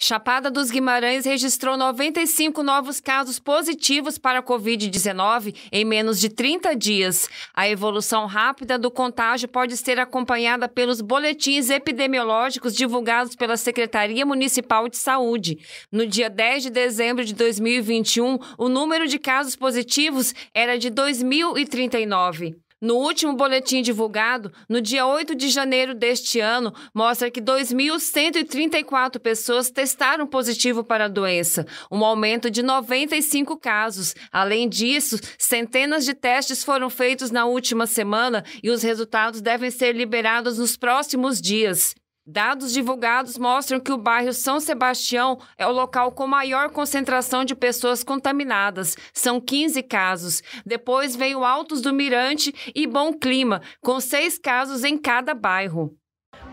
Chapada dos Guimarães registrou 95 novos casos positivos para a Covid-19 em menos de 30 dias. A evolução rápida do contágio pode ser acompanhada pelos boletins epidemiológicos divulgados pela Secretaria Municipal de Saúde. No dia 10 de dezembro de 2021, o número de casos positivos era de 2.039. No último boletim divulgado, no dia 8 de janeiro deste ano, mostra que 2.134 pessoas testaram positivo para a doença, um aumento de 95 casos. Além disso, centenas de testes foram feitos na última semana e os resultados devem ser liberados nos próximos dias. Dados divulgados mostram que o bairro São Sebastião é o local com maior concentração de pessoas contaminadas. São 15 casos. Depois veio Altos do Mirante e Bom Clima, com seis casos em cada bairro.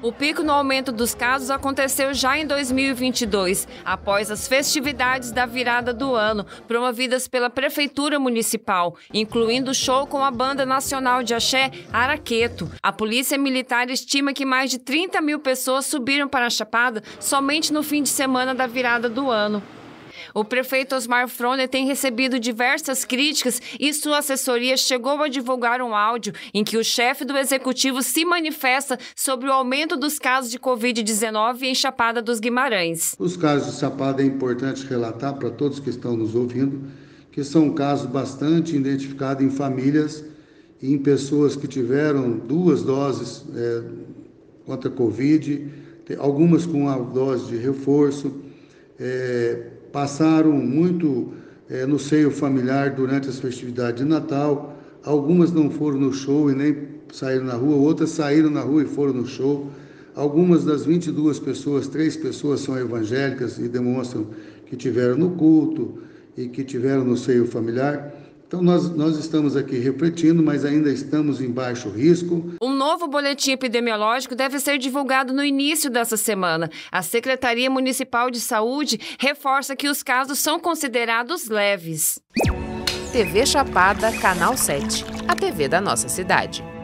O pico no aumento dos casos aconteceu já em 2022, após as festividades da virada do ano, promovidas pela Prefeitura Municipal, incluindo o show com a Banda Nacional de Axé Araqueto. A Polícia Militar estima que mais de 30 mil pessoas subiram para a Chapada somente no fim de semana da virada do ano. O prefeito Osmar Frone tem recebido diversas críticas e sua assessoria chegou a divulgar um áudio em que o chefe do executivo se manifesta sobre o aumento dos casos de Covid-19 em Chapada dos Guimarães. Os casos de Chapada é importante relatar para todos que estão nos ouvindo que são casos bastante identificados em famílias e em pessoas que tiveram duas doses é, contra a Covid, algumas com a dose de reforço é, passaram muito é, no seio familiar durante as festividades de Natal. Algumas não foram no show e nem saíram na rua, outras saíram na rua e foram no show. Algumas das 22 pessoas, três pessoas são evangélicas e demonstram que tiveram no culto e que tiveram no seio familiar. Então, nós, nós estamos aqui refletindo, mas ainda estamos em baixo risco. Um novo boletim epidemiológico deve ser divulgado no início dessa semana. A Secretaria Municipal de Saúde reforça que os casos são considerados leves. TV Chapada, Canal 7, a TV da nossa cidade.